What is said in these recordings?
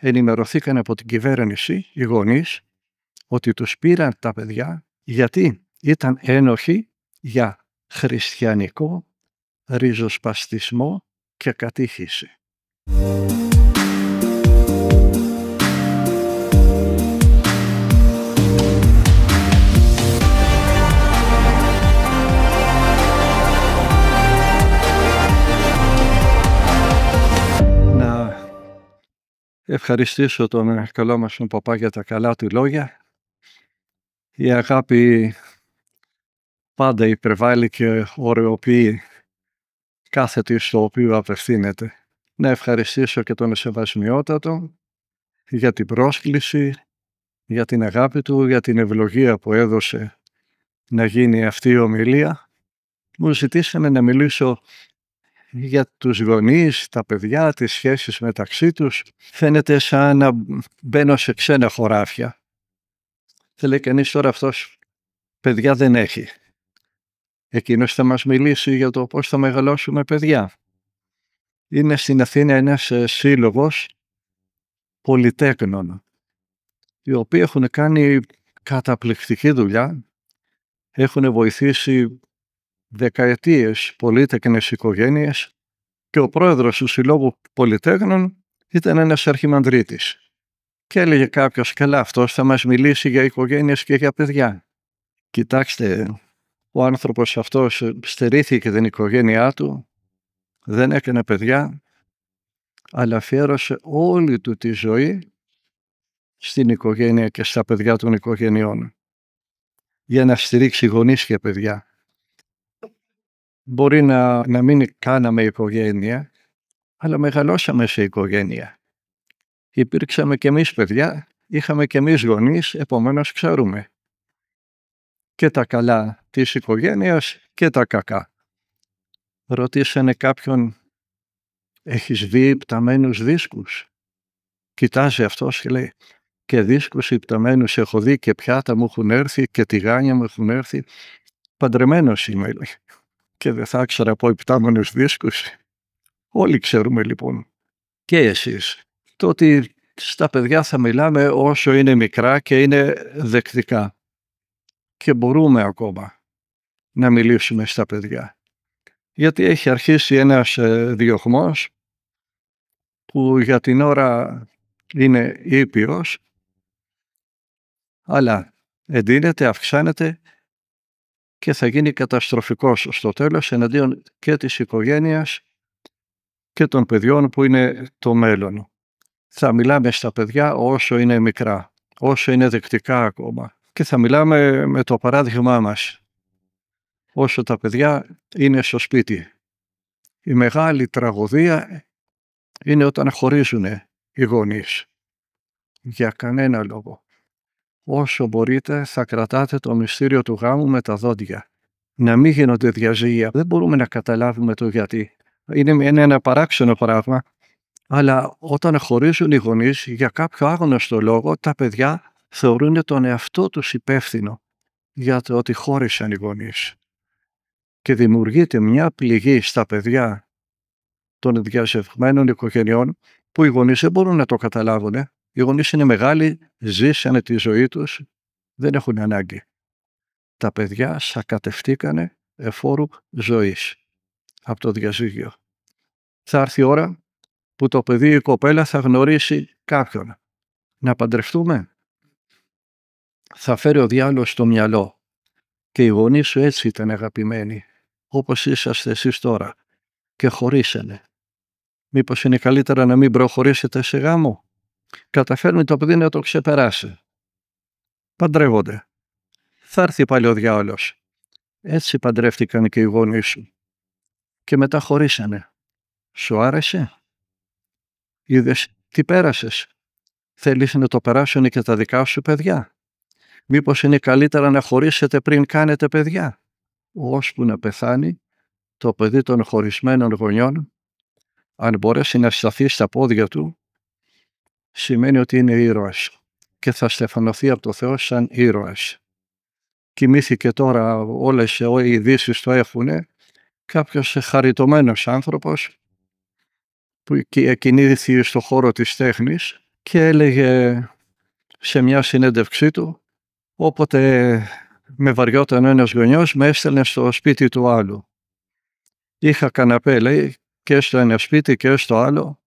ενημερωθήκαν από την κυβέρνηση οι γονείς ότι τους πήραν τα παιδιά γιατί ήταν ένοχοι για χριστιανικό ριζοσπαστισμό και κατήχηση. ευχαριστήσω τον καλό μας τον παπά για τα καλά του λόγια. Η αγάπη πάντα υπερβάλλει και ωρεοποιεί κάθε τι στο οποίο απευθύνεται. Να ευχαριστήσω και τον Σεβασμιότατο για την πρόσκληση, για την αγάπη του, για την ευλογία που έδωσε να γίνει αυτή η ομιλία. Μου ζητήσαμε να μιλήσω για τους γονείς, τα παιδιά, τις σχέσεις μεταξύ τους. Φαίνεται σαν να μπαίνω σε ξένα χωράφια. Θα λέει κανείς τώρα αυτός παιδιά δεν έχει. Εκείνος θα μας μιλήσει για το πώς θα μεγαλώσουμε παιδιά. Είναι στην Αθήνα ένας ε, σύλλογος πολυτέκνων, οι οποίοι έχουν κάνει καταπληκτική δουλειά, έχουν βοηθήσει δεκαετίες πολίτεκνες οικογένειες και ο πρόεδρος του Συλλόγου Πολυτέχνων ήταν ένας αρχιμανδρίτης. Και έλεγε κάποιος καλά αυτός θα μας μιλήσει για οικογένειες και για παιδιά. Κοιτάξτε, ο άνθρωπος αυτός στερήθηκε την οικογένειά του, δεν έκανε παιδιά, αλλά αφιέρωσε όλη του τη ζωή στην οικογένεια και στα παιδιά των οικογενειών για να στηρίξει γονείς και παιδιά μπορεί να, να μην κάναμε οικογένεια, αλλά μεγαλώσαμε σε οικογένεια. Υπήρξαμε και εμείς παιδιά, είχαμε και εμείς γονείς, επομένως ξέρουμε και τα καλά της οικογένειας και τα κακά. Ρωτήσανε κάποιον, έχεις δει υπταμένους δίσκους. Κοιτάζει αυτός και λέει, και δίσκους υπταμένους έχω δει και πιάτα μου έχουν έρθει και τηγάνια μου έχουν έρθει. Παντρεμένος είμαι, λέει και δεν θα ήξερα από επιτάμενους δίσκους. Όλοι ξέρουμε λοιπόν και εσείς το ότι στα παιδιά θα μιλάμε όσο είναι μικρά και είναι δεκτικά και μπορούμε ακόμα να μιλήσουμε στα παιδιά. Γιατί έχει αρχίσει ένας ε, διωγμός που για την ώρα είναι ήπιος αλλά εντείνεται, αυξάνεται και θα γίνει καταστροφικός στο τέλος εναντίον και της οικογένειας και των παιδιών που είναι το μέλλον. Θα μιλάμε στα παιδιά όσο είναι μικρά, όσο είναι δεκτικά ακόμα και θα μιλάμε με το παράδειγμά μας όσο τα παιδιά είναι στο σπίτι. Η μεγάλη τραγωδία είναι όταν χωρίζουν οι γονείς για κανένα λόγο όσο μπορείτε θα κρατάτε το μυστήριο του γάμου με τα δόντια. Να μην γίνονται διαζύγια. Δεν μπορούμε να καταλάβουμε το γιατί. Είναι, ένα παράξενο πράγμα. Αλλά όταν χωρίζουν οι γονείς για κάποιο άγνωστο λόγο, τα παιδιά θεωρούν τον εαυτό τους υπεύθυνο για το ότι χώρισαν οι γονείς. Και δημιουργείται μια πληγή στα παιδιά των διαζευγμένων οικογενειών που οι γονείς δεν μπορούν να το καταλάβουν οι γονείς είναι μεγάλοι, ζήσανε τη ζωή τους, δεν έχουν ανάγκη. Τα παιδιά σακατευτήκανε εφόρου ζωής από το διαζύγιο. Θα έρθει η ώρα που το παιδί ή η κοπέλα θα γνωρίσει κάποιον. Να παντρευτούμε. Θα φέρει ο διάλος στο μυαλό. Και οι γονείς σου έτσι ήταν αγαπημένοι, όπως είσαστε εσείς τώρα. Και χωρίσανε. Μήπως είναι καλύτερα να μην προχωρήσετε σε γάμο καταφέρνει το παιδί να το ξεπεράσει. Παντρεύονται. Θα έρθει πάλι ο διάολος. Έτσι παντρεύτηκαν και οι γονείς σου. Και μετά χωρίσανε. Σου άρεσε. Είδες τι πέρασες. Θέλεις να το περάσουν και τα δικά σου παιδιά. Μήπως είναι καλύτερα να χωρίσετε πριν κάνετε παιδιά. Ώσπου να πεθάνει το παιδί των χωρισμένων γονιών, αν μπορέσει να σταθεί στα πόδια του, σημαίνει ότι είναι ήρωας και θα στεφανωθεί από το Θεό σαν ήρωας. Κοιμήθηκε τώρα όλες οι ειδήσεις το έχουν κάποιος χαριτωμένος άνθρωπος που κινήθηκε στο χώρο της τέχνης και έλεγε σε μια συνέντευξή του όποτε με βαριόταν ένας γονιός με έστελνε στο σπίτι του άλλου. Είχα καναπέ λέει και στο ένα σπίτι και στο άλλο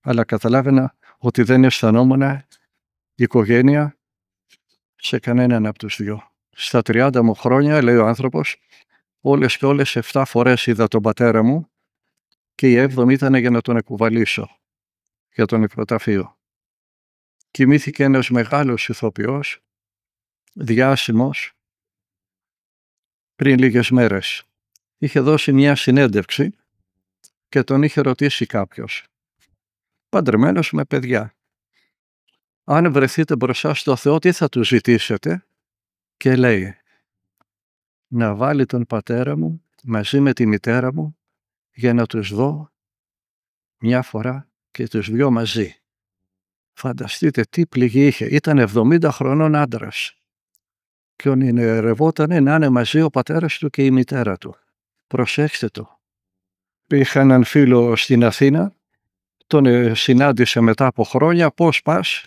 αλλά καταλάβαινα ότι δεν αισθανόμουν οικογένεια σε κανέναν από τους δυο. Στα 30 μου χρόνια, λέει ο άνθρωπος, όλες και όλες 7 φορές είδα τον πατέρα μου και η 7η ήταν για να τον εκουβαλήσω για τον νεκροταφείο. Κοιμήθηκε ένας μεγάλος ηθοποιός, διάσημος, πριν λίγες μέρες. Είχε δώσει μια συνέντευξη και τον είχε ρωτήσει κάποιος παντρεμένος με παιδιά. Αν βρεθείτε μπροστά στο Θεό, τι θα τους ζητήσετε και λέει να βάλει τον πατέρα μου μαζί με τη μητέρα μου για να τους δω μια φορά και τους δυο μαζί. Φανταστείτε τι πληγή είχε. Ήταν 70 χρονών άντρας Και ονειρευόταν να είναι μαζί ο πατέρας του και η μητέρα του. Προσέξτε το. Είχα έναν φίλο στην Αθήνα τον ε, συνάντησε μετά από χρόνια. Πώς πας,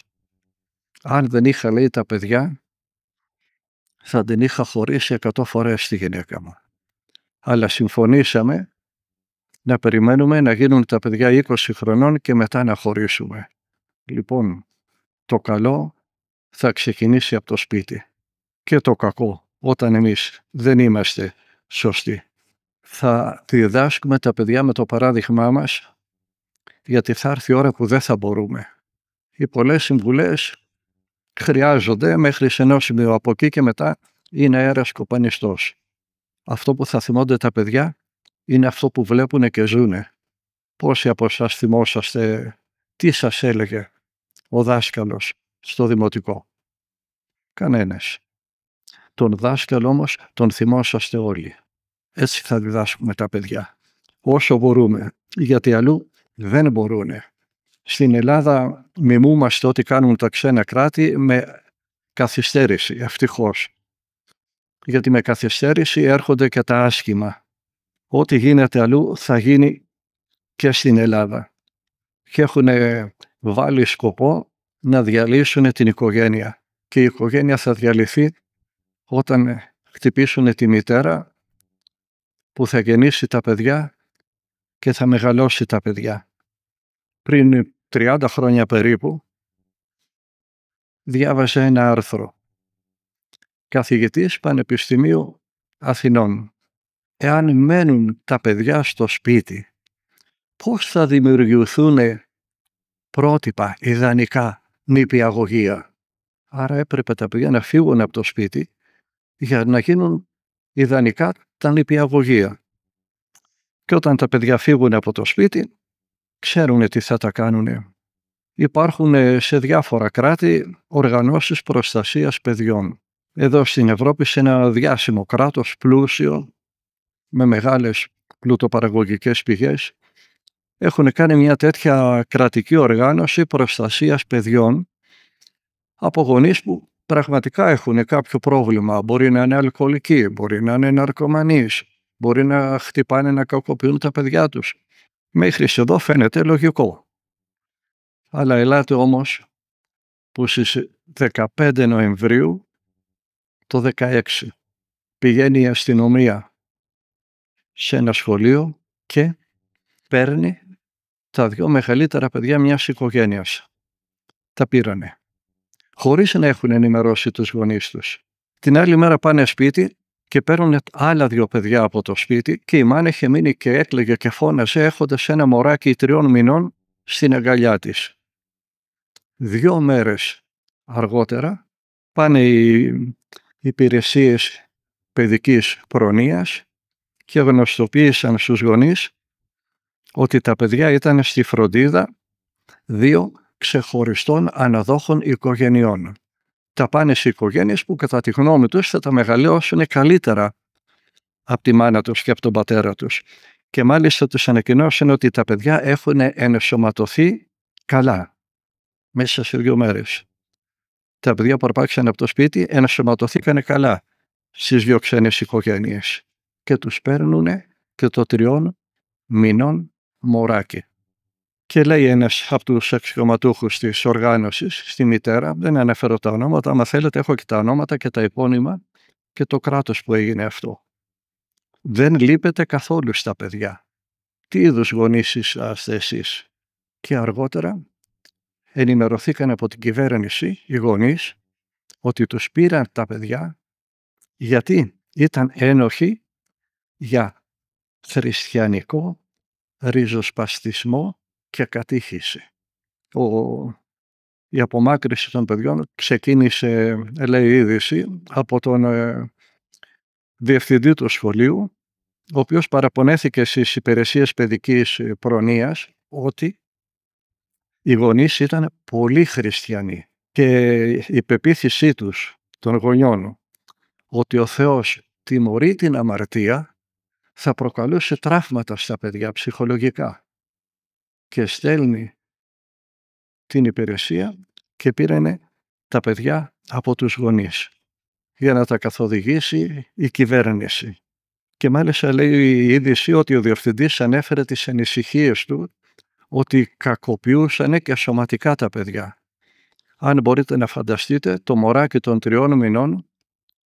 αν δεν είχα λέει τα παιδιά, θα την είχα χωρίσει εκατό φορές τη γυναίκα μου. Αλλά συμφωνήσαμε να περιμένουμε να γίνουν τα παιδιά 20 χρονών και μετά να χωρίσουμε. Λοιπόν, το καλό θα ξεκινήσει από το σπίτι και το κακό όταν εμείς δεν είμαστε σωστοί. Θα διδάσκουμε τα παιδιά με το παράδειγμά μας γιατί θα έρθει η ώρα που δεν θα μπορούμε. Οι πολλές συμβουλές χρειάζονται μέχρι σε ένα σημείο από εκεί και μετά είναι αέρας κοπανιστός. Αυτό που θα θυμώνται τα παιδιά είναι αυτό που βλέπουν και ζούνε. Πόσοι από εσάς θυμόσαστε τι σας έλεγε ο δάσκαλος στο δημοτικό. Κανένας. Τον δάσκαλο όμως τον θυμόσαστε όλοι. Έτσι θα διδάσκουμε τα παιδιά. Όσο μπορούμε. Γιατί αλλού δεν μπορούν. Στην Ελλάδα μιμούμαστε ό,τι κάνουν τα ξένα κράτη με καθυστέρηση, ευτυχώς. Γιατί με καθυστέρηση έρχονται και τα άσχημα. Ό,τι γίνεται αλλού θα γίνει και στην Ελλάδα. Και έχουν βάλει σκοπό να διαλύσουν την οικογένεια. Και η οικογένεια θα διαλυθεί όταν χτυπήσουν τη μητέρα που θα γεννήσει τα παιδιά και θα μεγαλώσει τα παιδιά πριν 30 χρόνια περίπου, διάβασα ένα άρθρο. Καθηγητής Πανεπιστημίου Αθηνών. Εάν μένουν τα παιδιά στο σπίτι, πώς θα δημιουργηθούν πρότυπα, ιδανικά, νηπιαγωγία. Άρα έπρεπε τα παιδιά να φύγουν από το σπίτι για να γίνουν ιδανικά τα νηπιαγωγία. Και όταν τα παιδιά φύγουν από το σπίτι, ξέρουν τι θα τα κάνουν. Υπάρχουν σε διάφορα κράτη οργανώσεις προστασίας παιδιών. Εδώ στην Ευρώπη, σε ένα διάσημο κράτος πλούσιο, με μεγάλες πλουτοπαραγωγικές πηγές, έχουν κάνει μια τέτοια κρατική οργάνωση προστασίας παιδιών από γονείς που πραγματικά έχουν κάποιο πρόβλημα. Μπορεί να είναι αλκοολικοί, μπορεί να είναι ναρκωμανείς, μπορεί να χτυπάνε να κακοποιούν τα παιδιά τους. Μέχρι εδώ φαίνεται λογικό. Αλλά ελάτε όμως που στις 15 Νοεμβρίου το 16 πηγαίνει η αστυνομία σε ένα σχολείο και παίρνει τα δυο μεγαλύτερα παιδιά μιας οικογένειας. Τα πήρανε. Χωρίς να έχουν ενημερώσει τους γονείς τους. Την άλλη μέρα πάνε σπίτι και παίρνουν άλλα δύο παιδιά από το σπίτι και η μάνα είχε μείνει και έκλαιγε και φώναζε έχοντας ένα μωράκι τριών μηνών στην αγκαλιά της. Δύο μέρες αργότερα πάνε οι υπηρεσίες παιδικής προνοίας και γνωστοποίησαν στους γονείς ότι τα παιδιά ήταν στη φροντίδα δύο ξεχωριστών αναδόχων οικογενειών τα πάνε σε οικογένειες που κατά τη γνώμη τους θα τα μεγαλώσουν καλύτερα από τη μάνα τους και από τον πατέρα τους. Και μάλιστα τους ανακοινώσαν ότι τα παιδιά έχουν ενσωματωθεί καλά μέσα σε δύο μέρες. Τα παιδιά που αρπάξαν από το σπίτι ενσωματωθήκαν καλά στις δύο ξένες οικογένειες και τους παίρνουν και το τριών μηνών μωράκι. Και λέει ένας από τους αξιωματούχους της οργάνωσης στη μητέρα, δεν αναφέρω τα ονόματα, άμα θέλετε, έχω και τα ονόματα και τα επώνυμα και το κράτος που έγινε αυτό. Δεν λείπετε καθόλου στα παιδιά. Τι είδους γονείς είσαστε εσείς. Και αργότερα ενημερωθήκαν από την κυβέρνηση οι γονείς ότι τους πήραν τα παιδιά γιατί ήταν ένοχοι για χριστιανικό ριζοσπαστισμό και κατήχηση. Ο, η απομάκρυση των παιδιών ξεκίνησε, λέει είδηση, από τον ε, διευθυντή του σχολείου, ο οποίος παραπονέθηκε στις υπηρεσίες παιδικής ε, προνοίας ότι οι γονείς ήταν πολύ χριστιανοί και η πεποίθησή τους των γονιών ότι ο Θεός τιμωρεί την αμαρτία θα προκαλούσε τραύματα στα παιδιά ψυχολογικά και στέλνει την υπηρεσία και πήρανε τα παιδιά από τους γονείς για να τα καθοδηγήσει η κυβέρνηση. Και μάλιστα λέει η είδηση ότι ο διευθυντής ανέφερε τις ανησυχίες του ότι κακοποιούσαν και σωματικά τα παιδιά. Αν μπορείτε να φανταστείτε, το μωράκι των τριών μηνών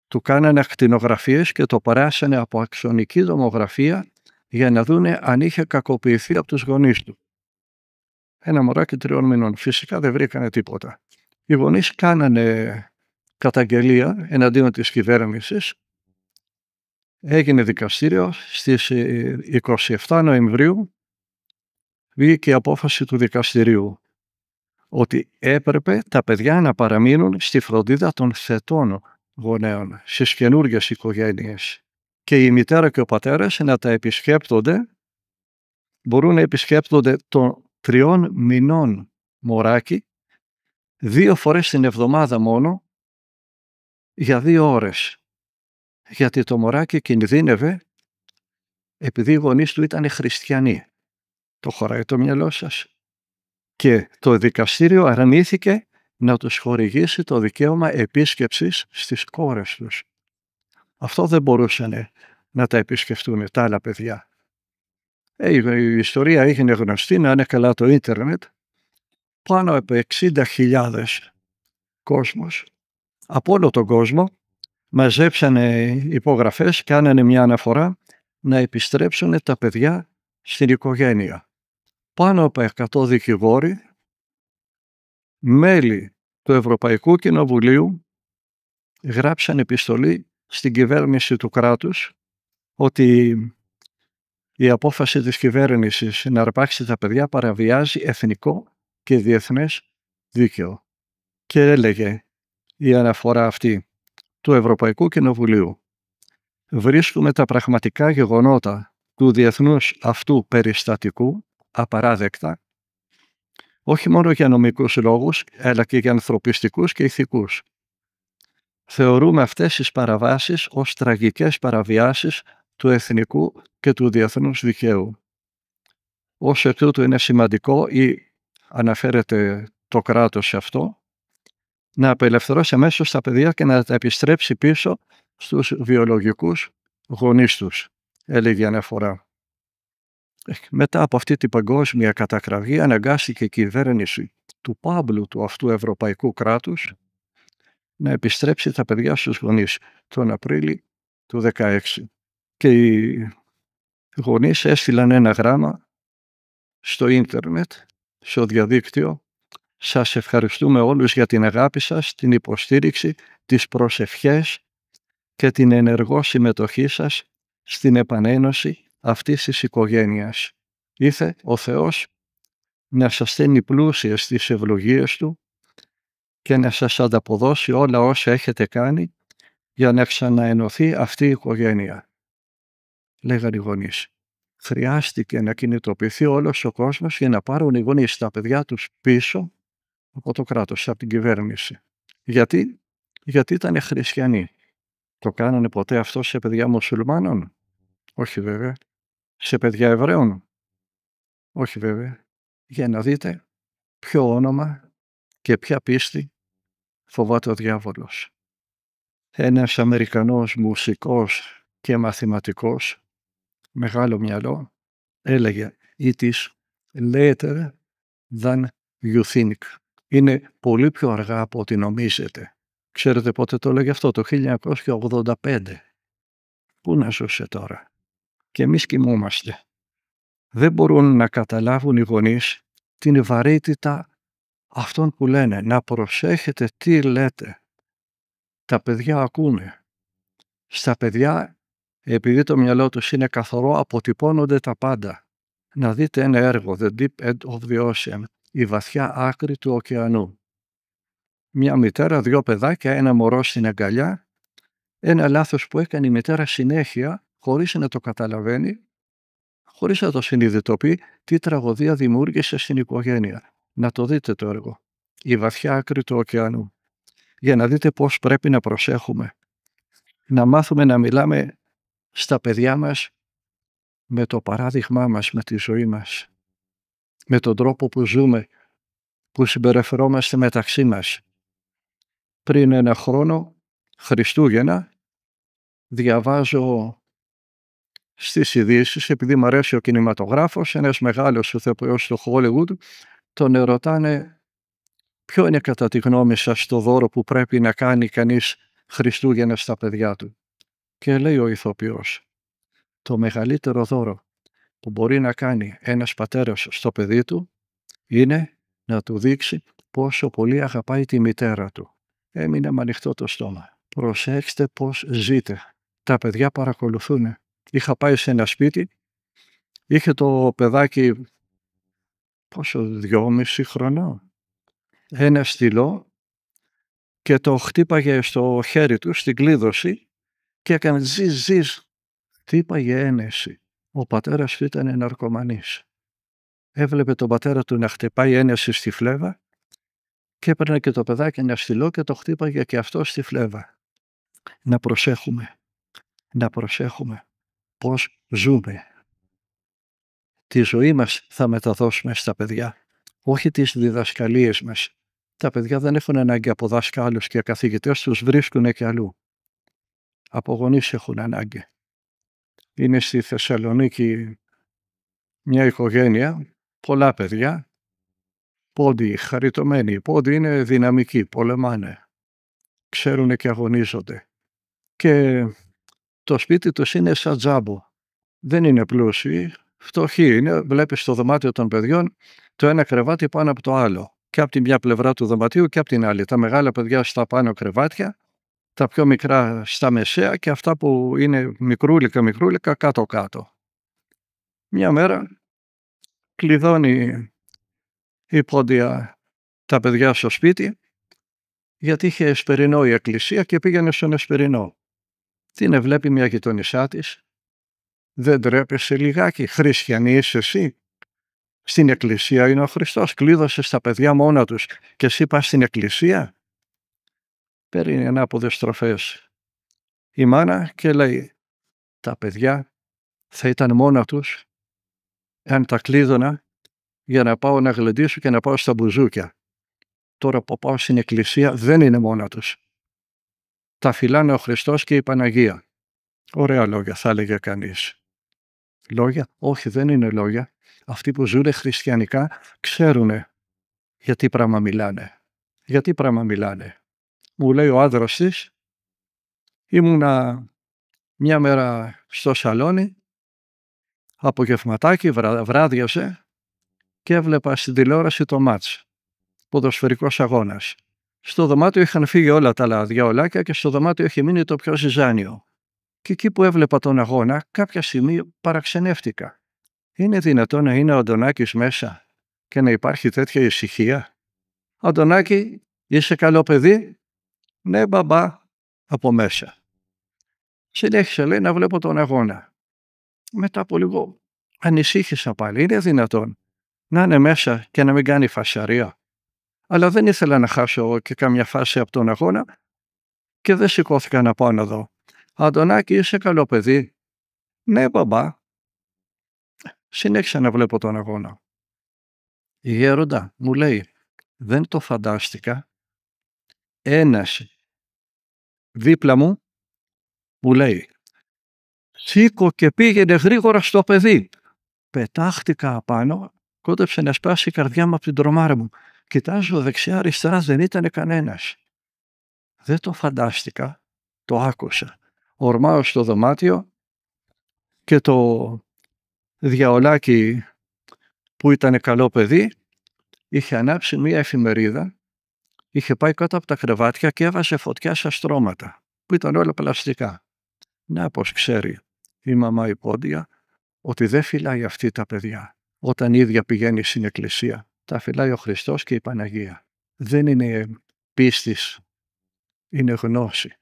του κάνανε ακτινογραφίες και το παράσανε από αξονική δομογραφία για να δούνε αν είχε κακοποιηθεί από τους γονείς του. Ένα μωράκι τριών μηνών. Φυσικά δεν βρήκανε τίποτα. Οι γονείς κάνανε καταγγελία εναντίον της κυβέρνησης. Έγινε δικαστήριο στις 27 ε, Νοεμβρίου. Βγήκε η απόφαση του δικαστηρίου ότι έπρεπε τα παιδιά να παραμείνουν στη φροντίδα των θετών γονέων, στις καινούργιες οικογένειες. Και η μητέρα και ο πατέρας να τα επισκέπτονται, μπορούν να επισκέπτονται τον τριών μηνών μωράκι, δύο φορές την εβδομάδα μόνο, για δύο ώρες. Γιατί το μωράκι κινδύνευε, επειδή οι γονείς του ήταν χριστιανοί. Το χωράει το μυαλό σας. Και το δικαστήριο αρνήθηκε να τους χορηγήσει το δικαίωμα επίσκεψης στις κόρες τους. Αυτό δεν μπορούσαν να τα επισκεφτούν τα άλλα παιδιά. Ε, η ιστορία έγινε γνωστή, να είναι καλά το ίντερνετ, πάνω από 60.000 κόσμος από όλο τον κόσμο μαζέψανε υπογραφές, κάνανε μια αναφορά να επιστρέψουν τα παιδιά στην οικογένεια. Πάνω από 100 δικηγόροι, μέλη του Ευρωπαϊκού Κοινοβουλίου γράψαν επιστολή στην κυβέρνηση του κράτους ότι η απόφαση της κυβέρνησης να αρπάξει τα παιδιά παραβιάζει εθνικό και διεθνές δίκαιο. Και έλεγε η αναφορά αυτή του Ευρωπαϊκού Κοινοβουλίου. Βρίσκουμε τα πραγματικά γεγονότα του διεθνούς αυτού περιστατικού απαράδεκτα, όχι μόνο για νομικούς λόγους, αλλά και για ανθρωπιστικούς και ηθικούς. Θεωρούμε αυτές τις παραβάσεις ως τραγικές παραβιάσεις του εθνικού και του διεθνούς δικαίου. Όσο τούτο είναι σημαντικό ή αναφέρεται το κράτος σε αυτό, να απελευθερώσει αμέσως τα παιδιά και να τα επιστρέψει πίσω στους βιολογικούς γονείς τους, έλεγε αναφορά. Ε, μετά από αυτή την παγκόσμια κατακραυγή αναγκάστηκε η κυβέρνηση του Πάμπλου του αυτού ευρωπαϊκού κράτους να επιστρέψει τα παιδιά στους γονείς τον Απρίλη του 2016 και οι γονείς έστειλαν ένα γράμμα στο ίντερνετ, στο διαδίκτυο. Σας ευχαριστούμε όλους για την αγάπη σας, την υποστήριξη, τις προσευχές και την ενεργό συμμετοχή σας στην επανένωση αυτής της οικογένειας. Ήθε ο Θεός να σας στέλνει πλούσιες τις ευλογίες Του και να σας ανταποδώσει όλα όσα έχετε κάνει για να ξαναενωθεί αυτή η οικογένεια λέγανε οι γονείς. Χρειάστηκε να κινητοποιηθεί όλος ο κόσμος για να πάρουν οι γονείς τα παιδιά τους πίσω από το κράτος, από την κυβέρνηση. Γιατί, Γιατί ήταν χριστιανοί. Το κάνανε ποτέ αυτό σε παιδιά μουσουλμάνων. Όχι βέβαια. Σε παιδιά Εβραίων. Όχι βέβαια. Για να δείτε ποιο όνομα και ποια πίστη φοβάται ο διάβολος. Ένας Αμερικανός μουσικός και μαθηματικός μεγάλο μυαλό, έλεγε «It is later than you think». Είναι πολύ πιο αργά από ό,τι νομίζετε. Ξέρετε πότε το έλεγε αυτό, το 1985. Πού να ζούσε τώρα. Και εμείς κοιμούμαστε. Δεν μπορούν να καταλάβουν οι γονείς την βαρύτητα αυτών που λένε. Να προσέχετε τι λέτε. Τα παιδιά ακούνε. Στα παιδιά επειδή το μυαλό τους είναι καθαρό, αποτυπώνονται τα πάντα. Να δείτε ένα έργο, The Deep End of the Ocean, η βαθιά άκρη του ωκεανού. Μια μητέρα, δυο παιδάκια, ένα μωρό στην αγκαλιά, ένα λάθος που έκανε η μητέρα συνέχεια, χωρίς να το καταλαβαίνει, χωρίς να το συνειδητοποιεί, τι τραγωδία δημιούργησε στην οικογένεια. Να το δείτε το έργο. Η βαθιά άκρη του ωκεανού. Για να δείτε πώς πρέπει να προσέχουμε. Να μάθουμε να μιλάμε στα παιδιά μας με το παράδειγμά μας, με τη ζωή μας, με τον τρόπο που ζούμε, που συμπεριφερόμαστε μεταξύ μας. Πριν ένα χρόνο, Χριστούγεννα, διαβάζω στις ειδήσεις, επειδή μου αρέσει ο κινηματογράφος, ένας μεγάλος ουθεπιός στο Hollywood, τον ερωτάνε ποιο είναι κατά τη γνώμη σας το δώρο που πρέπει να κάνει κανείς Χριστούγεννα στα παιδιά του. Και λέει ο ηθοποιός, το μεγαλύτερο δώρο που μπορεί να κάνει ένας πατέρας στο παιδί του είναι να του δείξει πόσο πολύ αγαπάει τη μητέρα του. Έμεινε με ανοιχτό το στόμα. Προσέξτε πώς ζείτε. Τα παιδιά παρακολουθούν. Είχα πάει σε ένα σπίτι, είχε το παιδάκι πόσο, δυόμιση χρονών. Ένα στυλό και το χτύπαγε στο χέρι του, στην κλείδωση και έκανε ζεις, τι είπα για ένεση. Ο πατέρας ήταν ναρκωμανή. Έβλεπε τον πατέρα του να χτυπάει ένεση στη φλέβα και έπαιρνε και το παιδάκι ένα στυλό και το χτύπαγε και αυτό στη φλέβα. Να προσέχουμε. Να προσέχουμε πώς ζούμε. Τη ζωή μας θα μεταδώσουμε στα παιδιά, όχι τις διδασκαλίες μας. Τα παιδιά δεν έχουν ανάγκη από δάσκαλους και καθηγητές τους βρίσκουν και αλλού από γονείς έχουν ανάγκη. Είναι στη Θεσσαλονίκη μια οικογένεια, πολλά παιδιά, πόντι, χαριτωμένοι. Πόντι είναι δυναμικοί, πολεμάνε. Ξέρουν και αγωνίζονται. Και το σπίτι τους είναι σαν τζάμπο. Δεν είναι πλούσιοι, φτωχοί είναι. Βλέπεις το δωμάτιο των παιδιών το ένα κρεβάτι πάνω από το άλλο. Και από τη μια πλευρά του δωματίου και από την άλλη. Τα μεγάλα παιδιά στα πάνω κρεβάτια τα πιο μικρά στα μεσαία και αυτά που είναι μικρούλικα μικρούλικα κάτω-κάτω. Μια μέρα κλειδώνει η πόντια τα παιδιά στο σπίτι γιατί είχε εσπερινό η εκκλησία και πήγαινε στον εσπερινό. Την βλέπει μια γειτονισά της. Δεν τρέπεσαι λιγάκι. Χριστιανή είσαι εσύ. Στην εκκλησία είναι ο Χριστός. Κλείδωσε στα παιδιά μόνα τους και εσύ πας στην εκκλησία παίρνει ανάποδες στροφές. η μάνα και λέει τα παιδιά θα ήταν μόνα τους αν τα κλείδωνα για να πάω να γλεντήσω και να πάω στα μπουζούκια. Τώρα που πάω στην εκκλησία δεν είναι μόνα τους. Τα φυλάνε ο Χριστός και η Παναγία. Ωραία λόγια θα έλεγε κανείς. Λόγια, όχι δεν είναι λόγια. Αυτοί που ζουν χριστιανικά ξέρουν γιατί πράγμα μιλάνε. γιατί πράγμα μιλάνε μου λέει ο άντρος τη, ήμουνα μια μέρα στο σαλόνι, απογευματάκι, βρα, βράδιασε και έβλεπα στην τηλεόραση το μάτς, ποδοσφαιρικός αγώνας. Στο δωμάτιο είχαν φύγει όλα τα λαδιαολάκια και στο δωμάτιο είχε μείνει το πιο ζυζάνιο. Και εκεί που έβλεπα τον αγώνα, κάποια στιγμή παραξενεύτηκα. Είναι δυνατό να είναι ο Αντωνάκης μέσα και να υπάρχει τέτοια ησυχία. Αντωνάκη, είσαι καλό παιδί, ναι, μπαμπά, από μέσα. συνέχισε λέει, να βλέπω τον αγώνα. Μετά από λίγο ανησύχησα πάλι. Είναι δυνατόν να είναι μέσα και να μην κάνει φασαρία. Αλλά δεν ήθελα να χάσω και καμιά φάση από τον αγώνα και δεν σηκώθηκα να πάω να δω. Αντωνάκη, είσαι καλό παιδί. Ναι, μπαμπά. Συνέχισα να βλέπω τον αγώνα. Η γέροντα μου λέει, δεν το φαντάστηκα ένας δίπλα μου μου λέει «Σήκω και πήγαινε γρήγορα στο παιδί». Πετάχτηκα απάνω, κόντεψε να σπάσει η καρδιά μου από την τρομάρα μου. Κοιτάζω δεξιά-αριστερά, δεν ήταν κανένας. Δεν το φαντάστηκα, το άκουσα. Ορμάω στο δωμάτιο και το διαολάκι που ήταν καλό παιδί είχε ανάψει μία εφημερίδα είχε πάει κάτω από τα κρεβάτια και έβαζε φωτιά στα στρώματα, που ήταν όλα πλαστικά. Να πως ξέρει η μαμά η πόντια ότι δεν φυλάει αυτή τα παιδιά. Όταν η ίδια πηγαίνει στην εκκλησία, τα φυλάει ο Χριστός και η Παναγία. Δεν είναι πίστης, είναι γνώση.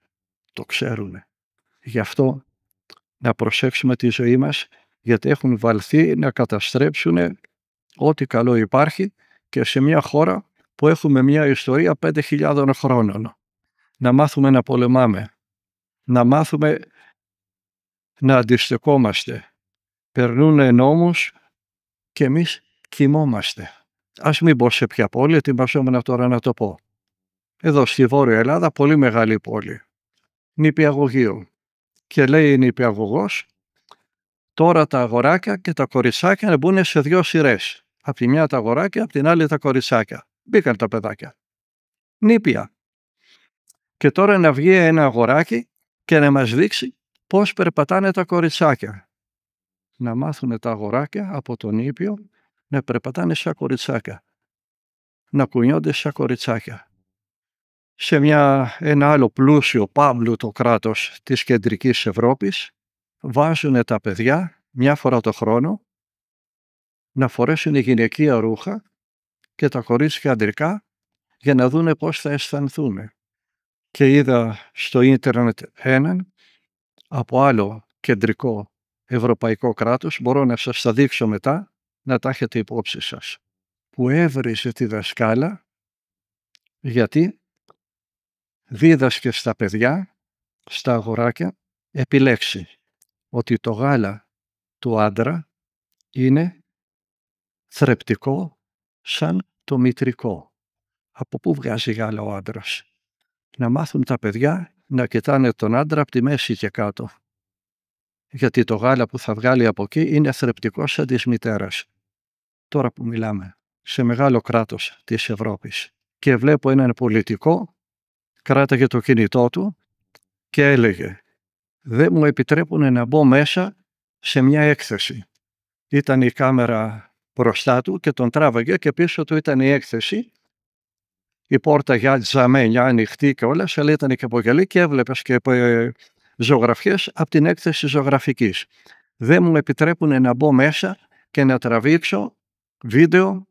Το ξέρουν. Γι' αυτό να προσέξουμε τη ζωή μας, γιατί έχουν βαλθεί να καταστρέψουν ό,τι καλό υπάρχει και σε μια χώρα που έχουμε μια ιστορία 5.000 χρόνων. Να μάθουμε να πολεμάμε. Να μάθουμε να αντιστεκόμαστε. Περνούν νόμους και εμείς κοιμόμαστε. Ας μην πω σε ποια πόλη, ετοιμαζόμουν τώρα να το πω. Εδώ στη Βόρεια Ελλάδα, πολύ μεγάλη πόλη. Νηπιαγωγείο. Και λέει η νηπιαγωγός, τώρα τα αγοράκια και τα κοριτσάκια μπουν σε δύο σειρές. Απ' τη μια τα αγοράκια, απ' την άλλη τα κοριτσάκια. Μπήκαν τα παιδάκια. Νήπια. Και τώρα να βγει ένα αγοράκι και να μας δείξει πώς περπατάνε τα κοριτσάκια. Να μάθουν τα αγοράκια από τον Ήπιο να περπατάνε σαν κοριτσάκια. Να κουνιόνται σαν κοριτσάκια. Σε μια, ένα άλλο πλούσιο το κράτος της κεντρικής Ευρώπης βάζουν τα παιδιά μια φορά το χρόνο να φορέσουν γυναικεία ρούχα και τα κορίτσια αντρικά για να δούνε πώς θα αισθανθούν. Και είδα στο ίντερνετ έναν από άλλο κεντρικό ευρωπαϊκό κράτος, μπορώ να σας τα δείξω μετά, να τα έχετε υπόψη σας, που έβριζε τη δασκάλα γιατί δίδασκε στα παιδιά, στα αγοράκια, επιλέξει ότι το γάλα του άντρα είναι θρεπτικό σαν το μητρικό. Από πού βγάζει γάλα ο άντρας. Να μάθουν τα παιδιά να κοιτάνε τον άντρα από τη μέση και κάτω. Γιατί το γάλα που θα βγάλει από εκεί είναι θρεπτικό σαν της μητέρας. Τώρα που μιλάμε, σε μεγάλο κράτος της Ευρώπης και βλέπω έναν πολιτικό, κράταγε το κινητό του και έλεγε «Δεν μου επιτρέπουν να μπω μέσα σε μια έκθεση». Ήταν η κάμερα μπροστά του και τον τράβαγε και πίσω του ήταν η έκθεση. Η πόρτα για τζαμένια, ανοιχτή και όλα, αλλά ήταν και από και έβλεπες και ε, ζωγραφιές από την έκθεση ζωγραφικής. Δεν μου επιτρέπουν να μπω μέσα και να τραβήξω βίντεο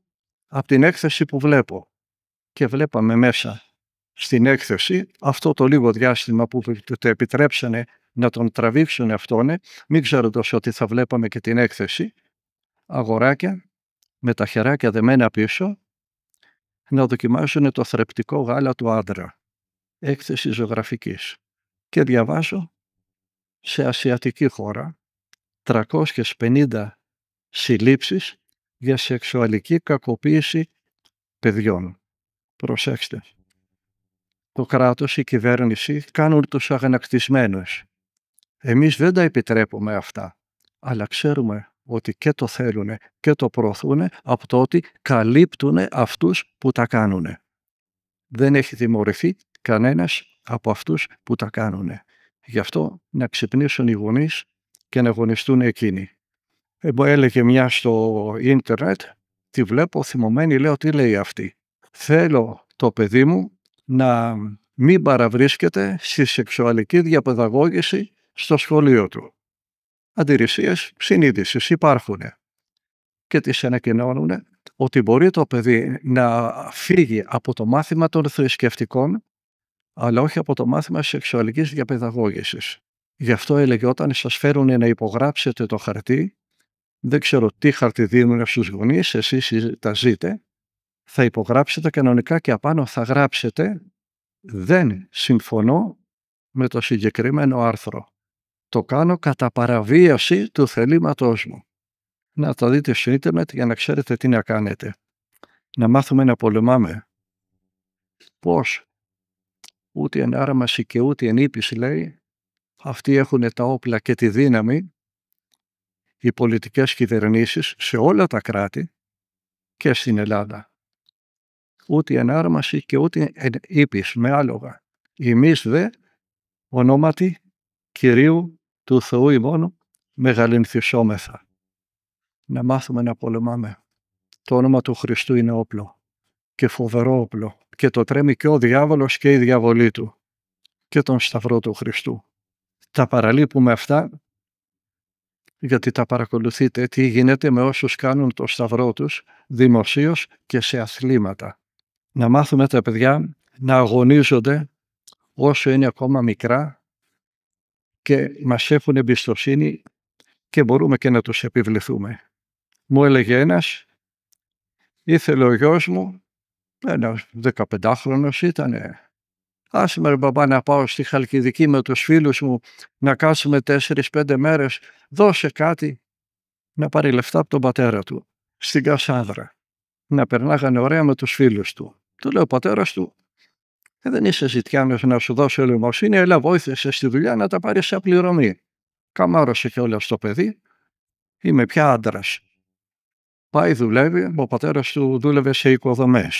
από την έκθεση που βλέπω. Και βλέπαμε μέσα στην έκθεση αυτό το λίγο διάστημα που το επιτρέψανε να τον τραβήξουν αυτόν, ε. μην ξέροντα ότι θα βλέπαμε και την έκθεση, αγοράκια, με τα χεράκια δεμένα πίσω να δοκιμάζουν το θρεπτικό γάλα του άντρα. Έκθεση ζωγραφικής. Και διαβάζω σε ασιατική χώρα 350 συλλήψεις για σεξουαλική κακοποίηση παιδιών. Προσέξτε. Το κράτος, η κυβέρνηση κάνουν τους αγανακτισμένους. Εμείς δεν τα επιτρέπουμε αυτά, αλλά ξέρουμε ότι και το θέλουν και το προωθούν από το ότι καλύπτουν αυτούς που τα κάνουν. Δεν έχει δημορφηθεί κανένας από αυτούς που τα κάνουν. Γι' αυτό να ξυπνήσουν οι γονείς και να γονιστούν εκείνοι. Ε, έλεγε μια στο ίντερνετ, τη βλέπω θυμωμένη, λέω τι λέει αυτή. Θέλω το παιδί μου να μην παραβρίσκεται στη σεξουαλική διαπαιδαγώγηση στο σχολείο του αντιρρησίες συνείδησης υπάρχουν και τις ανακοινώνουν ότι μπορεί το παιδί να φύγει από το μάθημα των θρησκευτικών αλλά όχι από το μάθημα σεξουαλικής διαπαιδαγώγησης. Γι' αυτό έλεγε όταν σας φέρουν να υπογράψετε το χαρτί, δεν ξέρω τι χαρτί δίνουν στους γονείς, εσείς τα ζείτε, θα υπογράψετε κανονικά και απάνω θα γράψετε «Δεν συμφωνώ με το συγκεκριμένο άρθρο» το κάνω κατά παραβίαση του θελήματός μου. Να τα δείτε στο ίντερνετ για να ξέρετε τι να κάνετε. Να μάθουμε να πολεμάμε. Πώς. Ούτε εν και ούτε εν λέει. Αυτοί έχουν τα όπλα και τη δύναμη. Οι πολιτικές κυβερνήσεις σε όλα τα κράτη και στην Ελλάδα. Ούτε εν άρμαση και ούτε εν με άλογα. Εμείς δε ονόματι Κυρίου του Θεού ημών μεγαλυνθισόμεθα. Να μάθουμε να πολεμάμε. Το όνομα του Χριστού είναι όπλο και φοβερό όπλο και το τρέμει και ο διάβολος και η διαβολή του και τον σταυρό του Χριστού. Τα παραλείπουμε αυτά γιατί τα παρακολουθείτε τι γίνεται με όσους κάνουν το σταυρό τους δημοσίως και σε αθλήματα. Να μάθουμε τα παιδιά να αγωνίζονται όσο είναι ακόμα μικρά και μας έχουν εμπιστοσύνη και μπορούμε και να τους επιβληθούμε. Μου έλεγε ένας, ήθελε ο γιος μου, ένας 15χρονος ήταν, άσε με μπαμπά να πάω στη Χαλκιδική με τους φίλους μου, να κάτσουμε τέσσερις-πέντε μέρες, δώσε κάτι, να πάρει λεφτά από τον πατέρα του, στην Κασάνδρα, να περνάγανε ωραία με τους φίλους του. Του λεει ο πατέρας του ε, δεν είσαι ζητιάνος να σου δώσω ελεημοσύνη, αλλά βοήθησε στη δουλειά να τα πάρεις σε πληρωμή. Καμάρωσε και όλα στο παιδί. Είμαι πια άντρας. Πάει, δουλεύει. Ο πατέρας του δούλευε σε οικοδομές.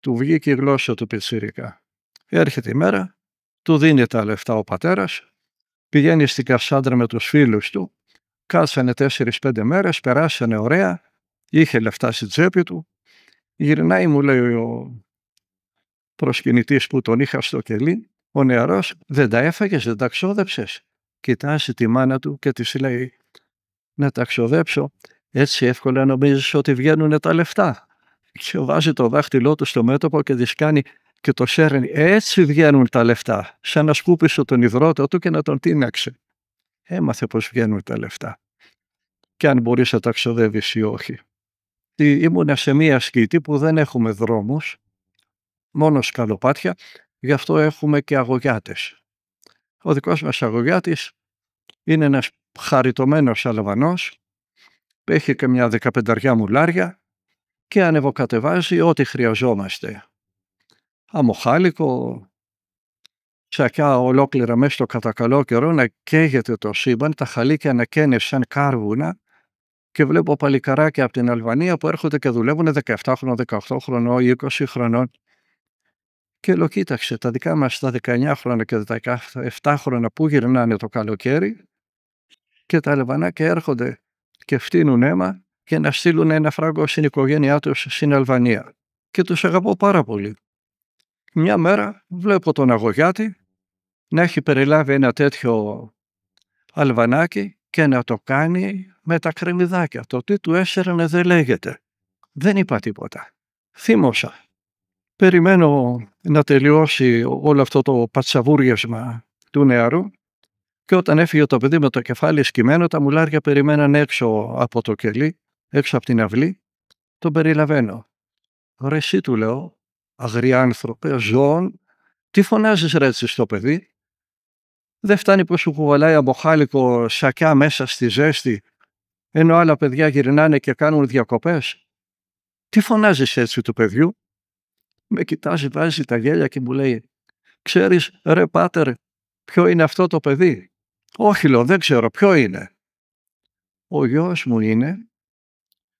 Του βγήκε η γλώσσα του πιτσίρικα. Έρχεται η μέρα, του δίνει τα λεφτά ο πατέρας, πηγαίνει στην Κασάντρα με τους φίλους του. κατσανε τέσσερι τέσσερις-πέντε μέρες, περάσανε ωραία, είχε λεφτά στην τσέπη του. Γυρνάει, μου λέει ο προσκυνητής που τον είχα στο κελί, ο νεαρός δεν τα έφαγε, δεν τα ξόδεψες. Κοιτάζει τη μάνα του και της λέει να τα ξοδέψω. Έτσι εύκολα νομίζεις ότι βγαίνουν τα λεφτά. Και βάζει το δάχτυλό του στο μέτωπο και της κάνει και το σέρνει. Έτσι βγαίνουν τα λεφτά. Σαν να σκούπισε τον υδρότα του και να τον τίναξε. Έμαθε πώς βγαίνουν τα λεφτά. Και αν μπορείς να τα ξοδεύεις ή όχι. Ήμουνα σε μία σκήτη που δεν έχουμε δρόμους μόνο σκαλοπάτια, γι' αυτό έχουμε και αγωγιάτες. Ο δικός μας αγωγιάτης είναι ένας χαριτωμένος Αλβανός, έχει και μια δεκαπενταριά μουλάρια και ανεβοκατεβάζει ό,τι χρειαζόμαστε. Αμοχάλικο, τσακιά ολόκληρα μέσα στο κατακαλό καιρό να καίγεται το σύμπαν, τα χαλίκια να καίνε σαν κάρβουνα και βλέπω παλικαράκια από την Αλβανία που έρχονται και δουλεύουν 17 χρονών, 18 χρονών, 20 χρονών και λέω, κοίταξε, τα δικά μας τα 19 χρόνια και τα 17 χρόνια που γυρνάνε το καλοκαίρι και τα Αλβανάκια έρχονται και φτύνουν αίμα και να στείλουν ένα φράγκο στην οικογένειά τους στην Αλβανία. Και τους αγαπώ πάρα πολύ. Μια μέρα βλέπω τον Αγωγιάτη να έχει περιλάβει ένα τέτοιο αλβανάκι και να το κάνει με τα κρεμμυδάκια. Το τι του έσαιρνε δεν λέγεται. Δεν είπα τίποτα. Θύμωσα. Περιμένω να τελειώσει όλο αυτό το πατσαβούριασμα του νεαρού και όταν έφυγε το παιδί με το κεφάλι σκυμμένο, τα μουλάρια περιμέναν έξω από το κελί, έξω από την αυλή. Τον περιλαβαίνω. Ρε εσύ του λέω, αγριάνθρωπε, ζώων, τι φωνάζεις ρε έτσι στο παιδί. Δεν φτάνει που σου κουβαλάει αμποχάλικο σακιά μέσα στη ζέστη, ενώ άλλα παιδιά γυρνάνε και κάνουν διακοπές. Τι φωνάζεις έτσι του παιδιού με κοιτάζει, βάζει τα γέλια και μου λέει «Ξέρεις, ρε πάτερ, ποιο είναι αυτό το παιδί» «Όχι, λέω, δεν ξέρω, ποιο είναι» «Ο γιος μου είναι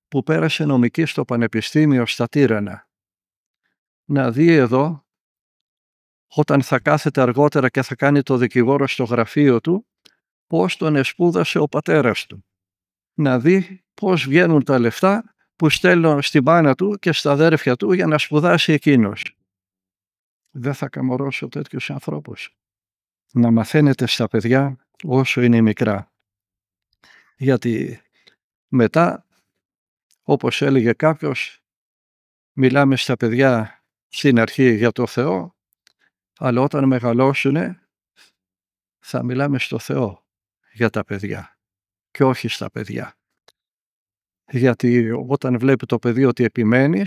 που πέρασε νομική στο Πανεπιστήμιο στα Τύρανα. Να δει εδώ, όταν θα κάθεται αργότερα και θα κάνει το δικηγόρο στο γραφείο του, πώς τον εσπούδασε ο πατέρας του. Να δει πώς βγαίνουν τα λεφτά που στέλνω στην μάνα του και στα αδέρφια του για να σπουδάσει εκείνος. Δεν θα καμορώσω τέτοιους ανθρώπους. Να μαθαίνετε στα παιδιά όσο είναι μικρά. Γιατί μετά, όπως έλεγε κάποιος, μιλάμε στα παιδιά στην αρχή για το Θεό, αλλά όταν μεγαλώσουν θα μιλάμε στο Θεό για τα παιδιά και όχι στα παιδιά. Γιατί όταν βλέπει το παιδί ότι επιμένεις,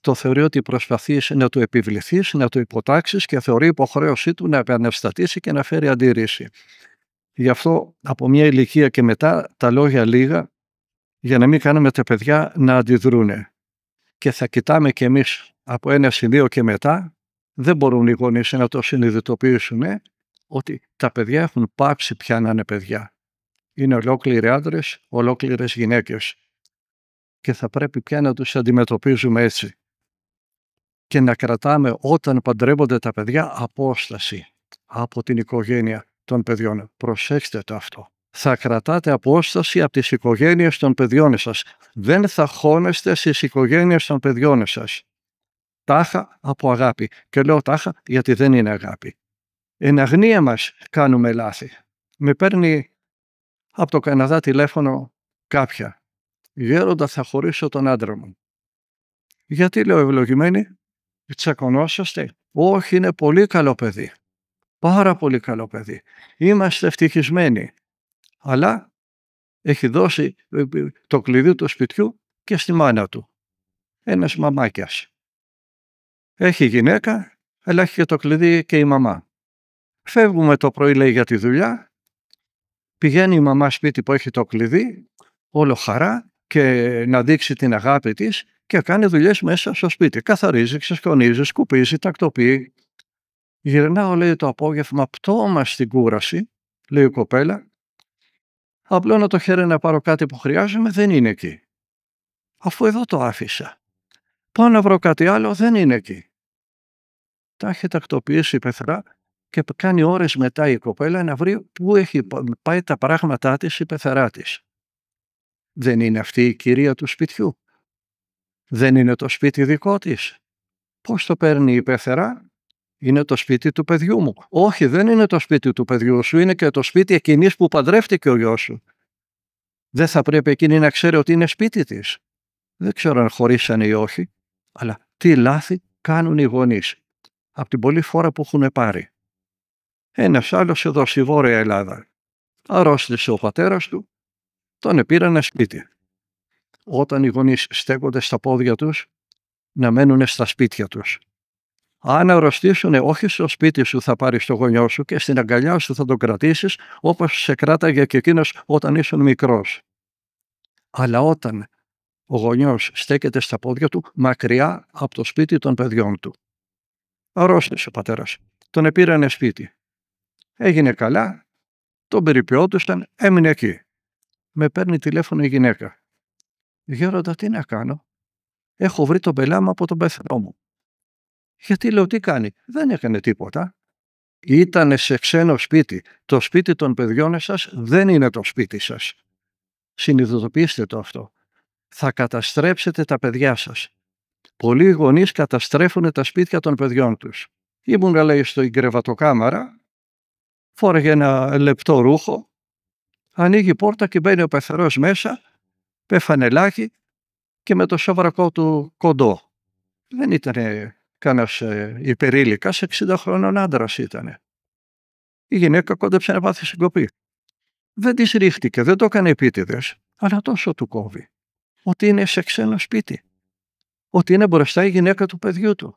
το θεωρεί ότι προσπαθεί να του επιβληθείς, να του υποτάξεις και θεωρεί υποχρέωσή του να επανευστατήσει και να φέρει αντίρρηση. Γι' αυτό από μια ηλικία και μετά τα λόγια λίγα για να μην κάνουμε τα παιδιά να αντιδρούνε. Και θα κοιτάμε κι εμείς από ένα σημείο και μετά, δεν μπορούν οι γονείς να το συνειδητοποιήσουν ότι τα παιδιά έχουν πάψει πια να είναι παιδιά. Είναι ολόκληροι άντρες, ολόκληρες γυναίκες και θα πρέπει πια να τους αντιμετωπίζουμε έτσι. Και να κρατάμε όταν παντρεύονται τα παιδιά απόσταση από την οικογένεια των παιδιών. Προσέξτε το αυτό. Θα κρατάτε απόσταση από τις οικογένειες των παιδιών σας. Δεν θα χώνεστε στις οικογένειες των παιδιών σας. Τάχα από αγάπη. Και λέω τάχα γιατί δεν είναι αγάπη. Εν αγνία μας κάνουμε λάθη. Με παίρνει από το Καναδά τηλέφωνο κάποια Γέροντας θα χωρίσω τον άντρα μου. Γιατί λέω ευλογημένη, τσακωνόσαστε. Όχι, είναι πολύ καλό παιδί. Πάρα πολύ καλό παιδί. Είμαστε ευτυχισμένοι. Αλλά έχει δώσει ε, ε, το κλειδί του σπιτιού και στη μάνα του. Ένας μαμάκιας. Έχει γυναίκα, αλλά έχει και το κλειδί και η μαμά. Φεύγουμε το πρωί, λέει, για τη δουλειά. Πηγαίνει η μαμά σπίτι που έχει το κλειδί, όλο χαρά, και να δείξει την αγάπη της και κάνει δουλειές μέσα στο σπίτι. Καθαρίζει, ξεσκονίζει, σκουπίζει, τακτοποιεί. Γυρνάω, λέει, το απόγευμα πτώμα στην κούραση, λέει η κοπέλα. να το χέρι να πάρω κάτι που χρειάζομαι, δεν είναι εκεί. Αφού εδώ το άφησα. Πάω να βρω κάτι άλλο, δεν είναι εκεί. Τα έχει τακτοποιήσει η πεθρά και κάνει ώρες μετά η κοπέλα να βρει πού έχει πάει τα πράγματά της η πεθερά της. Δεν είναι αυτή η κυρία του σπιτιού. Δεν είναι το σπίτι δικό της. Πώς το παίρνει η πεθερά. Είναι το σπίτι του παιδιού μου. Όχι, δεν είναι το σπίτι του παιδιού σου. Είναι και το σπίτι εκείνης που παντρεύτηκε ο γιος σου. Δεν θα πρέπει εκείνη να ξέρει ότι είναι σπίτι της. Δεν ξέρω αν χωρίσανε ή όχι, αλλά τι λάθη κάνουν οι γονείς από την πολλή φόρα που έχουν πάρει. Ένας άλλος εδώ στη Βόρεια Ελλάδα αρρώστησε ο πατέρας του τον επίρανε σπίτι. Όταν οι γονείς στέκονται στα πόδια τους, να μένουν στα σπίτια τους. Αν αρρωστήσουν, όχι στο σπίτι σου θα πάρεις το γονιό σου και στην αγκαλιά σου θα τον κρατήσεις όπως σε κράταγε και εκείνος όταν ήσουν μικρός. Αλλά όταν ο γονιός στέκεται στα πόδια του μακριά από το σπίτι των παιδιών του. Αρρώστησε ο πατέρας. Τον επήρανε σπίτι. Έγινε καλά, τον περιποιόντουσαν, έμεινε εκεί με παίρνει τηλέφωνο η γυναίκα. Γέροντα, τι να κάνω. Έχω βρει τον πελάμα από τον πεθρό μου. Γιατί λέω, τι κάνει. Δεν έκανε τίποτα. Ήτανε σε ξένο σπίτι. Το σπίτι των παιδιών σας δεν είναι το σπίτι σας. Συνειδητοποιήστε το αυτό. Θα καταστρέψετε τα παιδιά σας. Πολλοί γονείς καταστρέφουν τα σπίτια των παιδιών τους. Ήμουν, λέει, στο κρεβατοκάμαρα. φόραγε ένα λεπτό ρούχο, ανοίγει η πόρτα και μπαίνει ο πεθερός μέσα, πέφανε λάχη και με το σοβρακό του κοντό. Δεν ήταν ε, κανένας ε, υπερήλικας, 60 χρόνων άντρας ήταν. Η γυναίκα κόντεψε να πάθει συγκοπή. Δεν της ρίχτηκε, δεν το έκανε επίτηδες, αλλά τόσο του κόβει. Ότι είναι σε ξένο σπίτι. Ότι είναι μπροστά η γυναίκα του παιδιού του.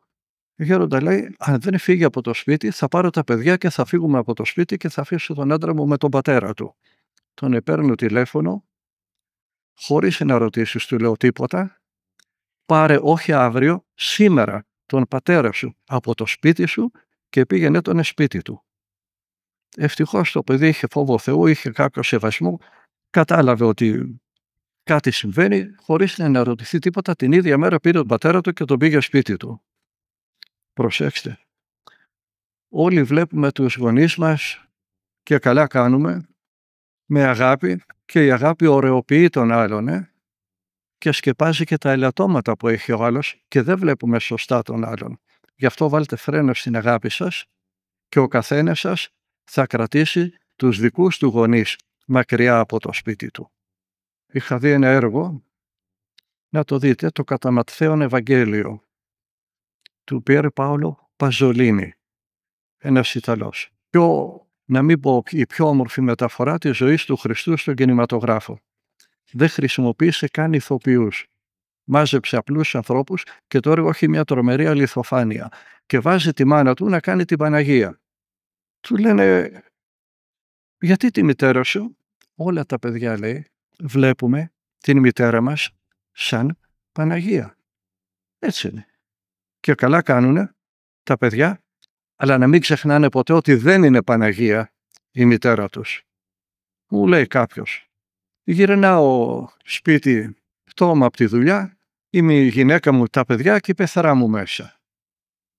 Η γέροντα λέει: Αν δεν φύγει από το σπίτι, θα πάρω τα παιδιά και θα φύγουμε από το σπίτι και θα αφήσω τον άντρα μου με τον πατέρα του τον επέρνω τηλέφωνο, χωρίς να ρωτήσει του λέω τίποτα, πάρε όχι αύριο, σήμερα τον πατέρα σου από το σπίτι σου και πήγαινε τον σπίτι του. Ευτυχώς το παιδί είχε φόβο Θεού, είχε κάποιο σεβασμό, κατάλαβε ότι κάτι συμβαίνει χωρίς να αναρωτηθεί τίποτα. Την ίδια μέρα πήρε τον πατέρα του και τον πήγε σπίτι του. Προσέξτε. Όλοι βλέπουμε τους γονείς μας και καλά κάνουμε με αγάπη και η αγάπη ωρεοποιεί τον άλλον ε? και σκεπάζει και τα ελαττώματα που έχει ο άλλος και δεν βλέπουμε σωστά τον άλλον. Γι' αυτό βάλτε φρένο στην αγάπη σας και ο καθένας σας θα κρατήσει τους δικούς του γονείς μακριά από το σπίτι του. Είχα δει ένα έργο, να το δείτε, το κατά Ματθαίον Ευαγγέλιο του Πιέρ Πάολο Παζολίνη, ένας Ιταλός. ο να μην πω η πιο όμορφη μεταφορά της ζωής του Χριστού στον κινηματογράφο. Δεν χρησιμοποίησε καν ηθοποιούς. Μάζεψε απλούς ανθρώπους και τώρα έχει μια τρομερή αληθοφάνεια και βάζει τη μάνα του να κάνει την Παναγία. Του λένε γιατί τη μητέρα σου, όλα τα παιδιά λέει, βλέπουμε την μητέρα μας σαν Παναγία. Έτσι είναι. Και καλά κάνουν τα παιδιά αλλά να μην ξεχνάνε ποτέ ότι δεν είναι Παναγία η μητέρα τους. Μου λέει κάποιος. Γυρνάω σπίτι πτώμα από τη δουλειά, είμαι η γυναίκα μου, τα παιδιά και η πεθαρά μου μέσα.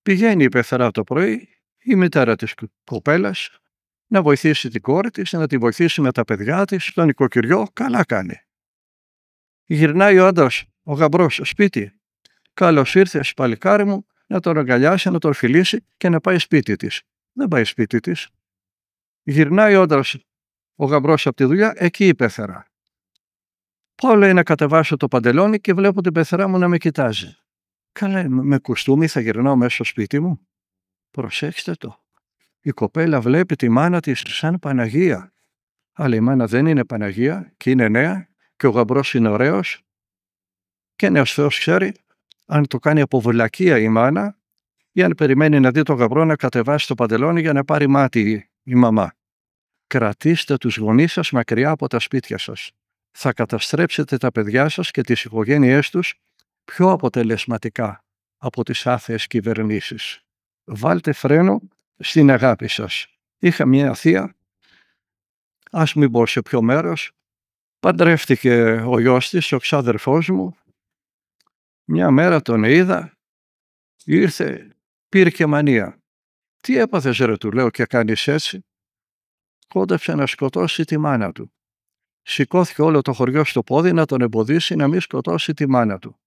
Πηγαίνει η πεθαρά το πρωί, η μητέρα της κοπέλας, να βοηθήσει την κόρη της, να τη βοηθήσει με τα παιδιά της, στο νοικοκυριό, καλά κάνει. Γυρνάει ο άντρας, ο γαμπρός, στο σπίτι. Καλώς ήρθες, παλικάρι μου, να τον αγκαλιάσει, να τον φιλήσει και να πάει σπίτι της. Δεν πάει σπίτι της. Γυρνάει όντω ο γαμπρός από τη δουλειά, εκεί η πεθερά. Πάω λέει να κατεβάσω το παντελόνι και βλέπω την πεθερά μου να με κοιτάζει. Καλά, με κουστούμι θα γυρνάω μέσα στο σπίτι μου. Προσέξτε το. Η κοπέλα βλέπει τη μάνα της σαν Παναγία. Αλλά η μάνα δεν είναι Παναγία και είναι νέα και ο γαμπρός είναι ωραίος και νέος Θεός ξέρει αν το κάνει από βουλακία η μάνα ή αν περιμένει να δει τον γαμπρό να κατεβάσει το παντελόνι για να πάρει μάτι η μαμά. Κρατήστε τους γονείς σας μακριά από τα σπίτια σας. Θα καταστρέψετε τα παιδιά σας και τις οικογένειές τους πιο αποτελεσματικά από τις άθεες κυβερνήσεις. Βάλτε φρένο στην αγάπη σας. Είχα μια θεία, ας μην πω σε ποιο μέρος, παντρεύτηκε ο γιος της, ο ξάδερφός μου, μια μέρα τον είδα, ήρθε, πήρε και μανία. Τι έπαθες ρε του λέω και κάνεις έτσι. Κόντεψε να σκοτώσει τη μάνα του. Σηκώθηκε όλο το χωριό στο πόδι να τον εμποδίσει να μην σκοτώσει τη μάνα του.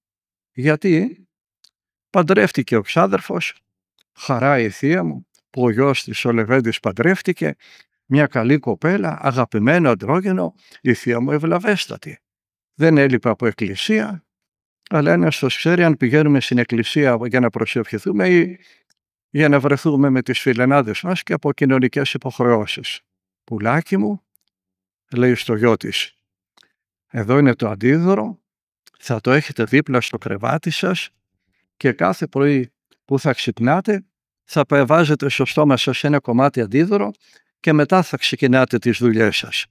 Γιατί παντρεύτηκε ο ξάδερφος, χαρά η θεία μου, που ο γιος της ο Λεβέντης παντρεύτηκε, μια καλή κοπέλα, αγαπημένο αντρόγενο, η θεία μου ευλαβέστατη. Δεν έλειπε από εκκλησία, αλλά ένα το ξέρει αν πηγαίνουμε στην εκκλησία για να προσευχηθούμε ή για να βρεθούμε με τις φιλενάδες μας και από κοινωνικές υποχρεώσεις. «Πουλάκι μου», λέει στο γιο της, «εδώ είναι το αντίδωρο, θα το έχετε δίπλα στο κρεβάτι σας και κάθε πρωί που θα ξυπνάτε θα βάζετε στο στόμα σας ένα κομμάτι αντίδωρο και μετά θα ξεκινάτε τις δουλειές σας».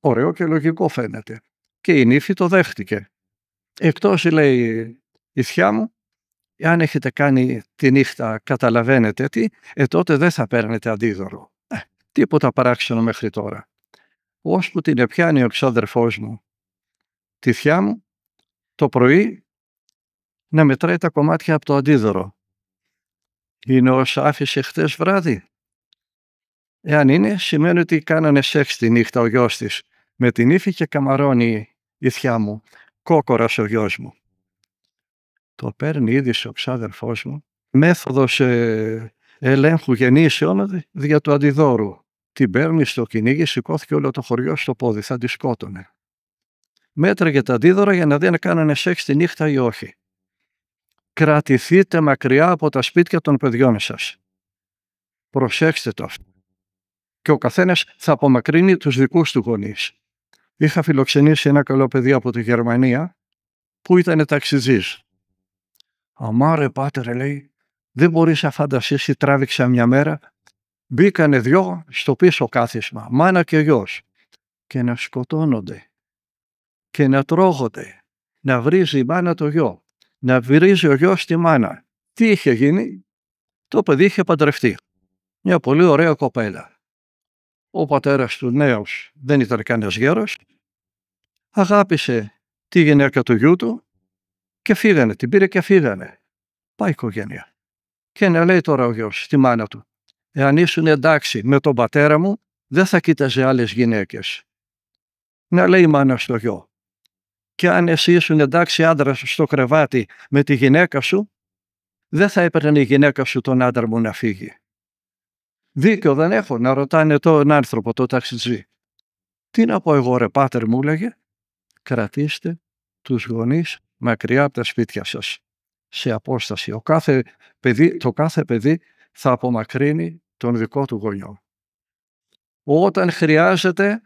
Ωραίο και λογικό φαίνεται. Και η νύφη το δέχτηκε. Εκτός λέει η θιά μου, αν έχετε κάνει τη νύχτα καταλαβαίνετε τι, ε, τότε δεν θα παίρνετε αντίδωρο. Ε, τίποτα παράξενο μέχρι τώρα. που την επιάνει ο ξάδερφός μου τη θιά μου, το πρωί να μετράει τα κομμάτια από το αντίδωρο. Είναι όσα άφησε χθε βράδυ. Εάν είναι, σημαίνει ότι κάνανε σεξ τη νύχτα ο γιος της. Με την ύφη και καμαρώνει η θιά μου κόκορας ο γιος μου. Το παίρνει ήδη ο ξάδερφός μου, μέθοδος ε, ελέγχου γεννήσεων δια του αντιδόρου. Την παίρνει στο κυνήγι, σηκώθηκε όλο το χωριό στο πόδι, θα τη σκότωνε. Μέτραγε τα αντίδωρα για να δει αν κάνανε σεξ τη νύχτα ή όχι. Κρατηθείτε μακριά από τα σπίτια των παιδιών σας. Προσέξτε το αυτό. Και ο καθένας θα απομακρύνει τους δικούς του γονείς είχα φιλοξενήσει ένα καλό παιδί από τη Γερμανία που ήταν ταξιζής. Αμάρε πάτερ λέει, δεν μπορείς να φαντασίσει, τράβηξα μια μέρα. Μπήκανε δυο στο πίσω κάθισμα, μάνα και γιος και να σκοτώνονται και να τρώγονται, να βρίζει η μάνα το γιο, να βρίζει ο γιος τη μάνα. Τι είχε γίνει, το παιδί είχε παντρευτεί. Μια πολύ ωραία κοπέλα. Ο πατέρας του νέος δεν ήταν κανένας γέρος. Αγάπησε τη γυναίκα του γιού του και φύγανε, την πήρε και φύγανε. Πάει η οικογένεια. Και να λέει τώρα ο γιος στη μάνα του, εάν ήσουν εντάξει με τον πατέρα μου, δεν θα κοίταζε άλλες γυναίκες. Να λέει η μάνα στο γιο, και αν εσύ ήσουν εντάξει άντρας στο κρεβάτι με τη γυναίκα σου, δεν θα έπαιρνε η γυναίκα σου τον άντρα μου να φύγει. Δίκιο δεν έχω να ρωτάνε τον άνθρωπο, το ταξιτζή. Τι να πω εγώ ρε πάτερ μου έλεγε. Κρατήστε τους γονείς μακριά από τα σπίτια σας. Σε απόσταση. Ο κάθε παιδί, το κάθε παιδί θα απομακρύνει τον δικό του γονιό. Όταν χρειάζεται,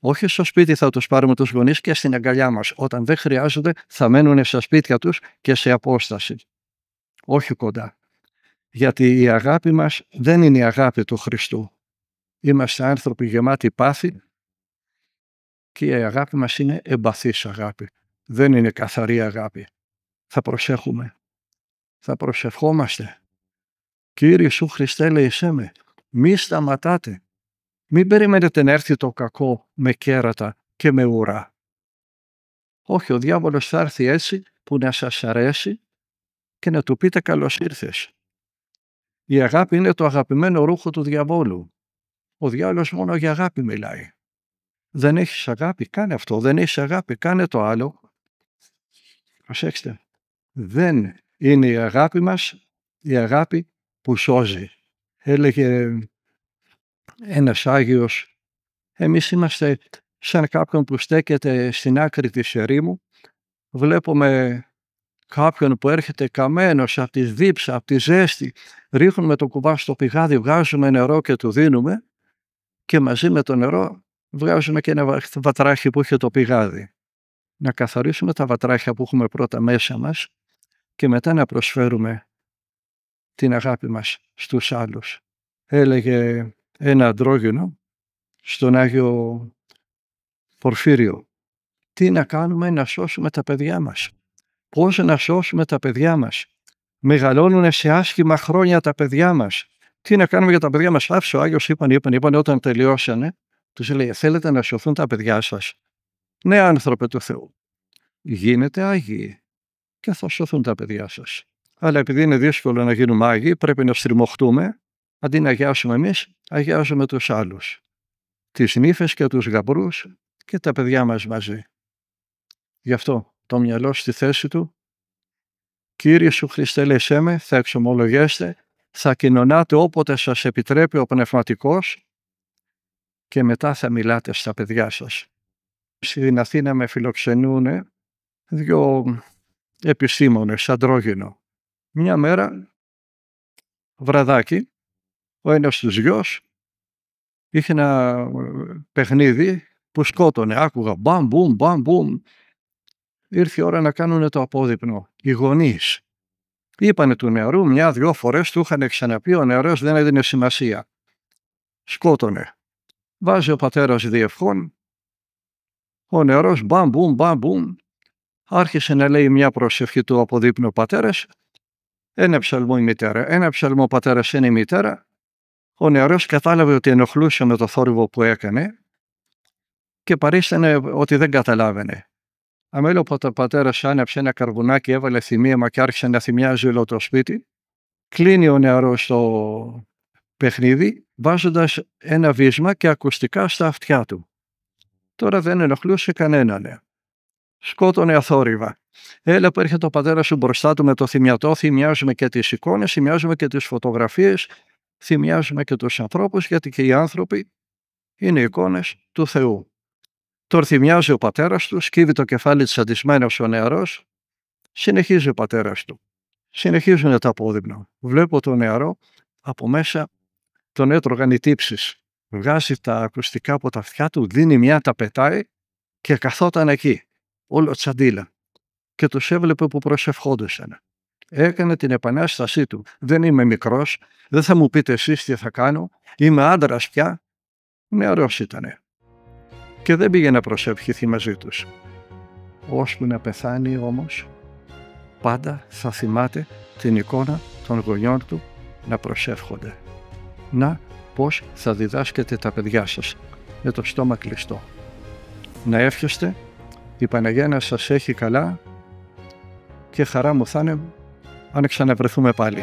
όχι στο σπίτι θα τους πάρουμε τους γονείς και στην αγκαλιά μας. Όταν δεν χρειάζεται, θα μένουν στα σπίτια τους και σε απόσταση. Όχι κοντά γιατί η αγάπη μας δεν είναι η αγάπη του Χριστού. Είμαστε άνθρωποι γεμάτοι πάθη και η αγάπη μας είναι εμπαθής αγάπη. Δεν είναι καθαρή αγάπη. Θα προσέχουμε. Θα προσευχόμαστε. Κύριε Σου Χριστέ, σε με, μη σταματάτε. Μην περιμένετε να έρθει το κακό με κέρατα και με ουρά. Όχι, ο διάβολος θα έρθει έτσι που να σας αρέσει και να του πείτε καλώς ήρθες. Η αγάπη είναι το αγαπημένο ρούχο του διαβόλου. Ο διάολος μόνο για αγάπη μιλάει. Δεν έχεις αγάπη, κάνε αυτό. Δεν έχεις αγάπη, κάνε το άλλο. Προσέξτε. Δεν είναι η αγάπη μας η αγάπη που σώζει. Έλεγε ένας Άγιος, εμείς είμαστε σαν κάποιον που στέκεται στην άκρη της ερήμου, βλέπουμε κάποιον που έρχεται καμένος από τη δίψα, από τη ζέστη, ρίχνουμε το κουβά στο πηγάδι, βγάζουμε νερό και του δίνουμε και μαζί με το νερό βγάζουμε και ένα βατράχι που είχε το πηγάδι. Να καθαρίσουμε τα βατράχια που έχουμε πρώτα μέσα μας και μετά να προσφέρουμε την αγάπη μας στους άλλους. Έλεγε ένα αντρόγινο στον Άγιο Πορφύριο. Τι να κάνουμε να σώσουμε τα παιδιά μας πώς να σώσουμε τα παιδιά μας. Μεγαλώνουν σε άσχημα χρόνια τα παιδιά μας. Τι να κάνουμε για τα παιδιά μας. Άφησε ο Άγιος, είπαν, είπαν, είπαν, όταν τελειώσανε, τους λέει, θέλετε να σωθούν τα παιδιά σας. Ναι, άνθρωπε του Θεού. Γίνετε Άγιοι και θα σωθούν τα παιδιά σας. Αλλά επειδή είναι δύσκολο να γίνουμε Άγιοι, πρέπει να στριμωχτούμε. Αντί να αγιάσουμε εμείς, αγιάζουμε τους άλλους. Τις νύφες και τους γαμπρούς και τα παιδιά μας μαζί. Γι' αυτό το μυαλό στη θέση του. Κύριε σου Χριστέ, λεσέ με, θα εξομολογέστε, θα κοινωνάτε όποτε σας επιτρέπει ο πνευματικός και μετά θα μιλάτε στα παιδιά σας. Στην Αθήνα με φιλοξενούν δύο επιστήμονες, αντρόγινο. Μια μέρα, βραδάκι, ο ένας τους γιος είχε ένα ε, παιχνίδι που σκότωνε. Άκουγα μπαμ, μπουμ, μπαμ, μπουμ ήρθε η ώρα να κάνουν το απόδειπνο. Οι γονείς. Είπανε του νεαρού μια-δυο φορές του είχαν ξαναπεί ο νεαρός δεν έδινε σημασία. Σκότωνε. Βάζει ο πατέρας διευχών. Ο νεαρός μπαμπούμ, μπαμπούμ. Άρχισε να λέει μια προσευχή του αποδείπνου πατέρας. Ένα ψαλμό η μητέρα, ένα ψαλμό πατέρα, ένα η μητέρα. Ο νεαρό κατάλαβε ότι πατερα ειναι η μητερα ο νεαρο καταλαβε οτι ενοχλουσε με το θόρυβο που έκανε και παρίστανε ότι δεν καταλάβαινε. Αμέλω από τον πατέρα σάνεψε ένα καρβουνάκι, έβαλε θυμίαμα και άρχισε να θυμιάζει όλο το σπίτι. Κλείνει ο νεαρός το παιχνίδι, βάζοντας ένα βίσμα και ακουστικά στα αυτιά του. Τώρα δεν ενοχλούσε κανένα, Ναι. Σκότωνε αθόρυβα. Έλα που έρχεται ο πατέρας σου μπροστά του με το θυμιατό, θυμιάζουμε και τις εικόνες, θυμιάζουμε και τις φωτογραφίες, θυμιάζουμε και τους ανθρώπους, γιατί και οι άνθρωποι είναι εικόνες του Θεού. Τορθυμιάζει ο πατέρας του, σκύβει το κεφάλι τσαντισμένο ο νεαρός, συνεχίζει ο πατέρας του. Συνεχίζουν τα απόδειπνα. Βλέπω τον νεαρό από μέσα τον έτρωγαν οι τύψεις. Βγάζει τα ακουστικά από τα αυτιά του, δίνει μια, τα πετάει και καθόταν εκεί. Όλο τσαντίλα. Και τους έβλεπε που προσευχόντουσαν. Έκανε την επανάστασή του. Δεν είμαι μικρός, δεν θα μου πείτε εσείς τι θα κάνω. Είμαι άντρας πια. Νεαρός ήτανε και δεν πήγε να προσευχηθεί μαζί τους. Ώσπου να πεθάνει όμως, πάντα θα θυμάται την εικόνα των γονιών του να προσεύχονται. Να πώς θα διδάσκετε τα παιδιά σας με το στόμα κλειστό. Να εύχεστε, η Παναγία να σας έχει καλά και χαρά μου θα είναι αν ξαναβρεθούμε πάλι.